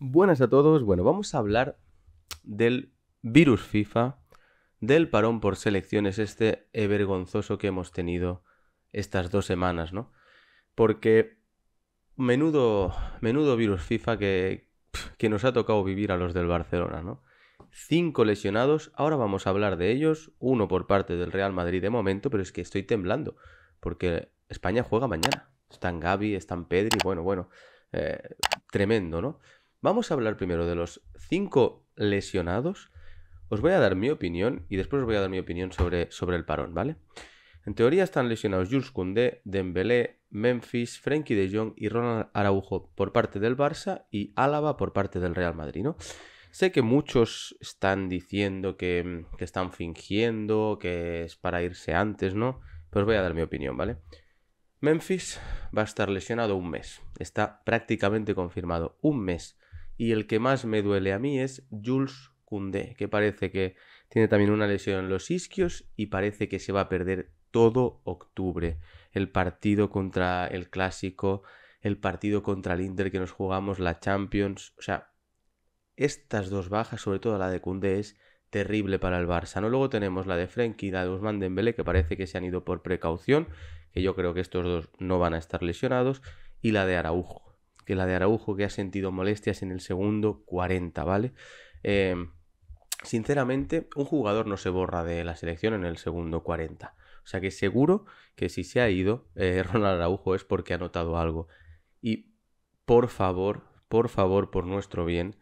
Buenas a todos. Bueno, vamos a hablar del virus FIFA, del parón por selecciones este vergonzoso que hemos tenido estas dos semanas, ¿no? Porque menudo, menudo virus FIFA que, nos ha tocado vivir a los del Barcelona, ¿no? Cinco lesionados, ahora vamos a hablar de ellos, uno por parte del Real Madrid de momento, pero es que estoy temblando, porque España juega mañana. Están Gaby, están Pedri, bueno, bueno, eh, tremendo, ¿no? Vamos a hablar primero de los cinco lesionados. Os voy a dar mi opinión y después os voy a dar mi opinión sobre, sobre el parón, ¿vale? En teoría están lesionados Jules Koundé, Dembélé, Memphis, Frenkie de Jong y Ronald Araujo por parte del Barça y Álava por parte del Real Madrid, ¿no? Sé que muchos están diciendo que, que están fingiendo, que es para irse antes, ¿no? Pero os voy a dar mi opinión, ¿vale? Memphis va a estar lesionado un mes. Está prácticamente confirmado un mes y el que más me duele a mí es Jules Koundé, que parece que tiene también una lesión en los isquios y parece que se va a perder todo octubre. El partido contra el Clásico, el partido contra el Inter que nos jugamos, la Champions. O sea, estas dos bajas, sobre todo la de Koundé, es terrible para el Barça. Luego tenemos la de Frenkie y la de Usman Dembélé, que parece que se han ido por precaución, que yo creo que estos dos no van a estar lesionados, y la de Araujo que la de Araujo, que ha sentido molestias en el segundo 40, ¿vale? Em, sinceramente, un jugador no se borra de la selección en el segundo 40. O sea que seguro que si se ha ido eh, Ronald Araujo es porque ha notado algo. Y por favor, por favor, por nuestro bien,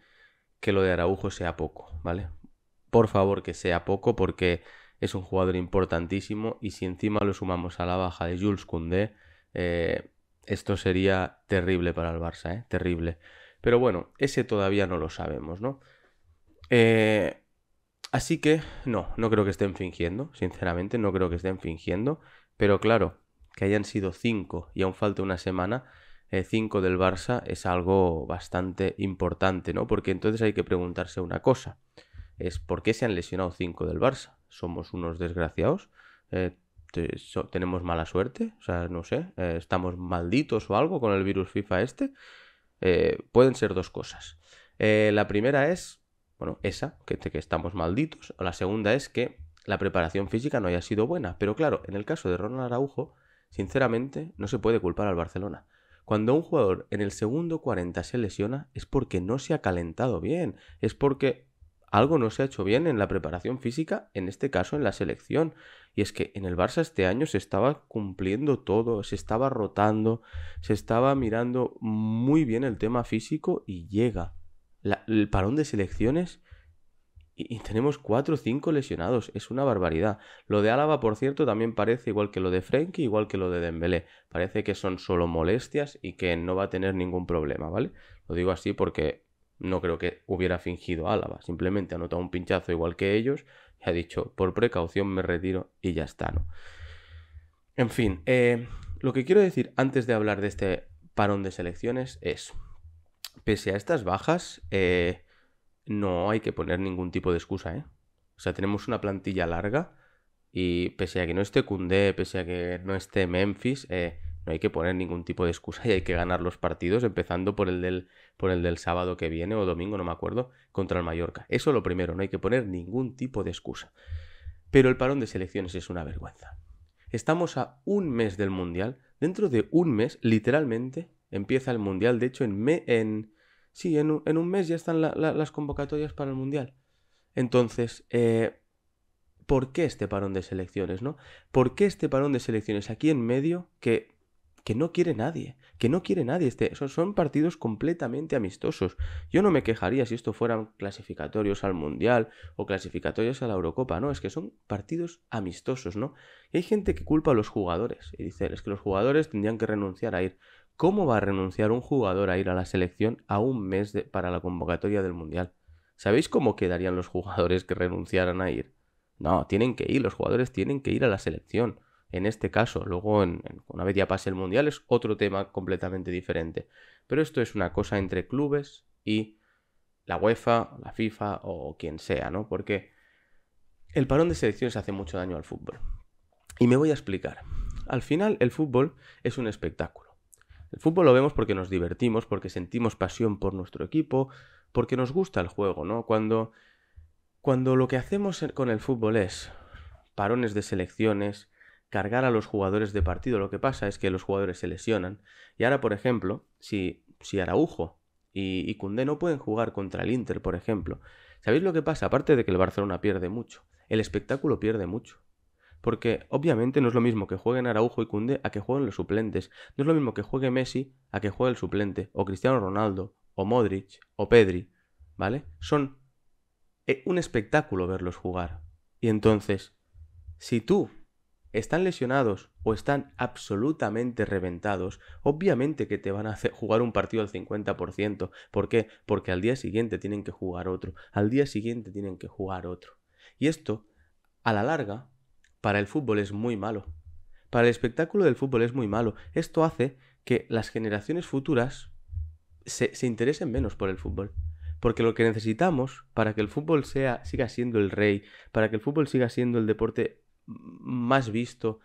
que lo de Araujo sea poco, ¿vale? Por favor, que sea poco porque es un jugador importantísimo y si encima lo sumamos a la baja de Jules Koundé, eh, esto sería terrible para el Barça, ¿eh? terrible. Pero bueno, ese todavía no lo sabemos, ¿no? Eh, así que no, no creo que estén fingiendo, sinceramente, no creo que estén fingiendo. Pero claro, que hayan sido cinco y aún falta una semana, eh, cinco del Barça es algo bastante importante, ¿no? Porque entonces hay que preguntarse una cosa. Es por qué se han lesionado cinco del Barça. Somos unos desgraciados. Eh, este, tenemos mala suerte, o sea, no sé, eh, estamos malditos o algo con el virus FIFA este. Eh, pueden ser dos cosas. Eh, la primera es, bueno, esa, que, que estamos malditos. o La segunda es que la preparación física no haya sido buena. Pero claro, en el caso de Ronald Araujo, sinceramente, no se puede culpar al Barcelona. Cuando un jugador en el segundo 40 se lesiona es porque no se ha calentado bien, es porque algo no se ha hecho bien en la preparación física, en este caso en la selección. Y es que en el Barça este año se estaba cumpliendo todo, se estaba rotando, se estaba mirando muy bien el tema físico y llega el parón de selecciones y, tenemos 4 o 5 lesionados. Es una barbaridad. Lo de Álava, por cierto, también parece igual que lo de Frenkie, igual que lo de Dembélé. Parece que son solo molestias y que no va a tener ningún problema, ¿vale? Lo digo así porque no creo que hubiera fingido Álava, simplemente ha notado un pinchazo igual que ellos y ha dicho, por precaución me retiro y ya está, ¿no? En fin, eh, lo que quiero decir antes de hablar de este parón de selecciones es, pese a estas bajas, eh, no hay que poner ningún tipo de excusa, ¿eh? O sea, tenemos una plantilla larga y pese a que no esté Cundé, pese a que no esté Memphis, eh, no hay que poner ningún tipo de excusa y hay que ganar los partidos, empezando por el del, por el del sábado que viene o domingo, no me acuerdo, contra el Mallorca. Eso lo primero, no hay que poner ningún tipo de excusa. Pero el parón de selecciones es una vergüenza. Estamos a un mes del Mundial. Dentro de un mes, literalmente, empieza el Mundial. De hecho, en... Me, en sí, en un, mes ya están las convocatorias para el Mundial. Entonces, eh, ¿por qué este parón de selecciones, no? ¿Por qué este parón de selecciones aquí en medio que que no quiere nadie, que no quiere nadie. Este, son partidos completamente amistosos. Yo no me quejaría si esto fueran clasificatorios al Mundial o clasificatorios a la Eurocopa, no, es que son partidos amistosos, ¿no? Y hay gente que culpa a los jugadores y dice, es que los jugadores tendrían que renunciar a ir. ¿Cómo va a renunciar un jugador a ir a la selección a un mes para la convocatoria del Mundial? ¿Sabéis cómo quedarían los jugadores que renunciaran a ir? No, tienen que ir, los jugadores tienen que ir a la selección en este caso. Luego, en, una vez ya pase el Mundial, es otro tema completamente diferente. Pero esto es una cosa entre clubes y la UEFA, la FIFA o quien sea, ¿no? Porque el parón de selecciones hace mucho daño al fútbol. Y me voy a explicar. Al final, el fútbol es un espectáculo. El fútbol lo vemos porque nos divertimos, porque sentimos pasión por nuestro equipo, porque nos gusta el juego, ¿no? Cuando, cuando lo que hacemos con el fútbol es parones de selecciones, cargar a los jugadores de partido. Lo que pasa es que los jugadores se lesionan. Y ahora, por ejemplo, si, si Araujo y, y Cundé no pueden jugar contra el Inter, por ejemplo, ¿sabéis lo que pasa? Aparte de que el Barcelona pierde mucho, el espectáculo pierde mucho. Porque obviamente no es lo mismo que jueguen Araujo y Cundé a que jueguen los suplentes. No es lo mismo que juegue Messi a que juegue el suplente. O Cristiano Ronaldo, o Modric, o Pedri. ¿Vale? Son eh, un espectáculo verlos jugar. Y entonces, si tú están lesionados o están absolutamente reventados, obviamente que te van a hacer jugar un partido al 50%. ¿Por qué? Porque al día siguiente tienen que jugar otro, al día siguiente tienen que jugar otro. Y esto, a la larga, para el fútbol es muy malo. Para el espectáculo del fútbol es muy malo. Esto hace que las generaciones futuras se, se interesen menos por el fútbol. Porque lo que necesitamos para que el fútbol sea, siga siendo el rey, para que el fútbol siga siendo el deporte más visto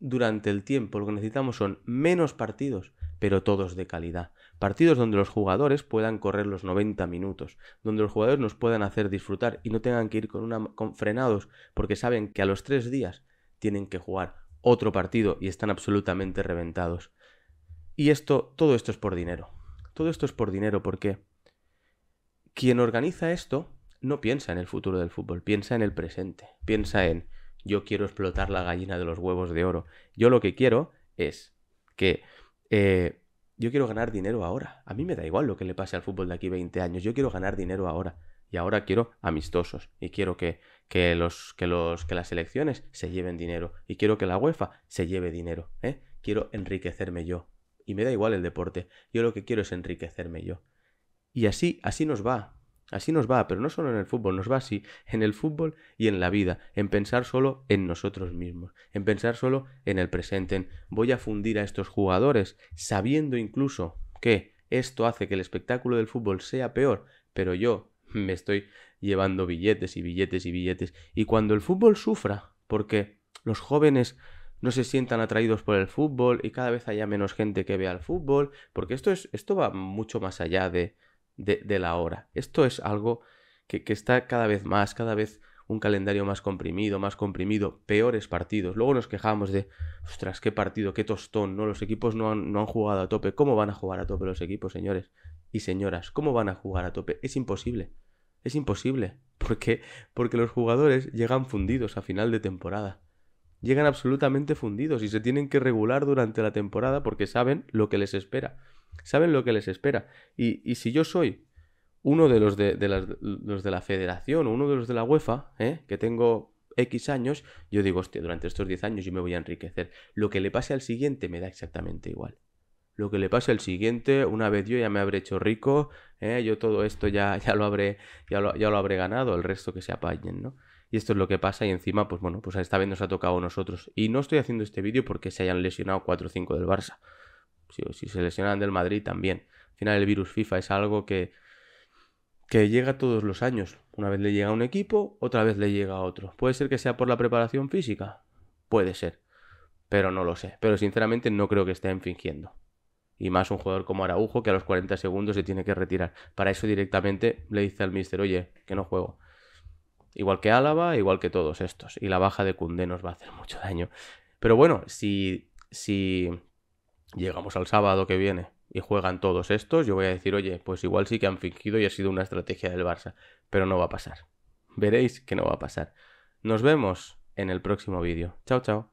durante el tiempo. Lo que necesitamos son menos partidos, pero todos de calidad. Partidos donde los jugadores puedan correr los 90 minutos, donde los jugadores nos puedan hacer disfrutar y no tengan que ir con, con frenados porque saben que a los tres días tienen que jugar otro partido y están absolutamente reventados. Y esto, todo esto es por dinero. Todo esto es por dinero porque quien organiza esto no piensa en el futuro del fútbol, piensa en el presente, piensa en yo quiero explotar la gallina de los huevos de oro. Yo lo que quiero es que eh, yo quiero ganar dinero ahora. A mí me da igual lo que le pase al fútbol de aquí 20 años. Yo quiero ganar dinero ahora. Y ahora quiero amistosos. Y quiero que, los, que, los, que las elecciones se lleven dinero. Y quiero que la UEFA se lleve dinero. ¿eh? Quiero enriquecerme yo. Y me da igual el deporte. Yo lo que quiero es enriquecerme yo. Y así, así nos va. Así nos va, pero no solo en el fútbol, nos va así, en el fútbol y en la vida, en pensar solo en nosotros mismos, en pensar solo en el presente, en voy a fundir a estos jugadores, sabiendo incluso que esto hace que el espectáculo del fútbol sea peor, pero yo me estoy llevando billetes y billetes y billetes. Y cuando el fútbol sufra, porque los jóvenes no se sientan atraídos por el fútbol y cada vez haya menos gente que vea el fútbol, porque esto es esto va mucho más allá de de, la hora. Esto es algo que, está cada vez más, cada vez un calendario más comprimido, más comprimido, peores partidos. Luego nos quejamos de, ostras, qué partido, qué tostón, ¿no? Los equipos no han, no han, jugado a tope. ¿Cómo van a jugar a tope los equipos, señores y señoras? ¿Cómo van a jugar a tope? Es imposible. Es imposible. porque Porque los jugadores llegan fundidos a final de temporada. Llegan absolutamente fundidos y se tienen que regular durante la temporada porque saben lo que les espera saben lo que les espera. Y, si yo soy uno de los de, los de la federación o uno de los de la UEFA, ¿eh? que tengo X años, yo digo, hostia, durante estos 10 años yo me voy a enriquecer. Lo que le pase al siguiente me da exactamente igual. Lo que le pase al siguiente, una vez yo ya me habré hecho rico, ¿eh? yo todo esto ya, ya, lo habré, ya, lo, habré ganado, el resto que se apañen, ¿no? Y esto es lo que pasa y encima, pues bueno, pues esta vez nos ha tocado a nosotros. Y no estoy haciendo este vídeo porque se hayan lesionado 4 o 5 del Barça. Si, se lesionan del Madrid también. Al final el virus FIFA es algo que, que llega todos los años. Una vez le llega a un equipo, otra vez le llega a otro. ¿Puede ser que sea por la preparación física? Puede ser. Pero no lo sé. Pero sinceramente no creo que estén fingiendo. Y más un jugador como Araujo que a los 40 segundos se tiene que retirar. Para eso directamente le dice al míster, oye, que no juego. Igual que Álava, igual que todos estos. Y la baja de Cundé nos va a hacer mucho daño. Pero bueno, si, si llegamos al sábado que viene y juegan todos estos, yo voy a decir, oye, pues igual sí que han fingido y ha sido una estrategia del Barça, pero no va a pasar. Veréis que no va a pasar. Nos vemos en el próximo vídeo. Chao, chao.